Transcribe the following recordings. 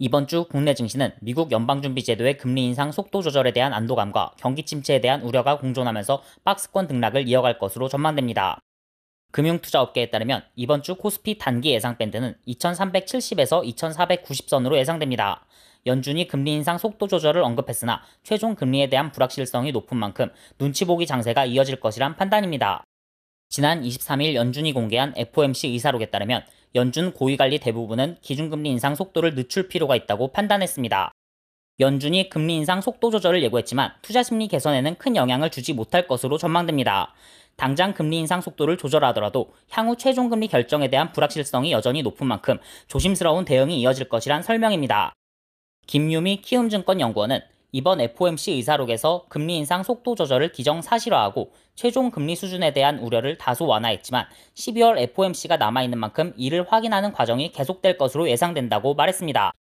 이번 주 국내 증시는 미국 연방준비제도의 금리 인상 속도 조절에 대한 안도감과 경기 침체에 대한 우려가 공존하면서 박스권 등락을 이어갈 것으로 전망됩니다. 금융투자업계에 따르면 이번 주 코스피 단기 예상 밴드는 2370에서 2490선으로 예상됩니다. 연준이 금리 인상 속도 조절을 언급했으나 최종 금리에 대한 불확실성이 높은 만큼 눈치 보기 장세가 이어질 것이란 판단입니다. 지난 23일 연준이 공개한 FOMC 의사록에 따르면 연준 고위관리 대부분은 기준금리 인상 속도를 늦출 필요가 있다고 판단했습니다. 연준이 금리 인상 속도 조절을 예고했지만 투자 심리 개선에는 큰 영향을 주지 못할 것으로 전망됩니다. 당장 금리 인상 속도를 조절하더라도 향후 최종 금리 결정에 대한 불확실성이 여전히 높은 만큼 조심스러운 대응이 이어질 것이란 설명입니다. 김유미 키움증권 연구원은 이번 FOMC 의사록에서 금리 인상 속도 조절을 기정 사실화하고 최종 금리 수준에 대한 우려를 다소 완화했지만 12월 FOMC가 남아있는 만큼 이를 확인하는 과정이 계속될 것으로 예상된다고 말했습니다.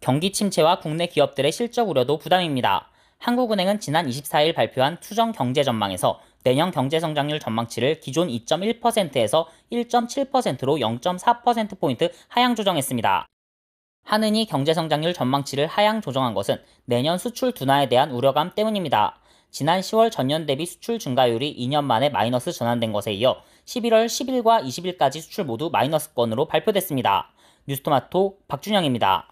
경기 침체와 국내 기업들의 실적 우려도 부담입니다. 한국은행은 지난 24일 발표한 추정 경제 전망에서 내년 경제 성장률 전망치를 기존 2.1%에서 1.7%로 0.4%포인트 하향 조정했습니다. 하느니 경제성장률 전망치를 하향 조정한 것은 내년 수출 둔화에 대한 우려감 때문입니다. 지난 10월 전년 대비 수출 증가율이 2년 만에 마이너스 전환된 것에 이어 11월 10일과 20일까지 수출 모두 마이너스권으로 발표됐습니다. 뉴스토마토 박준영입니다.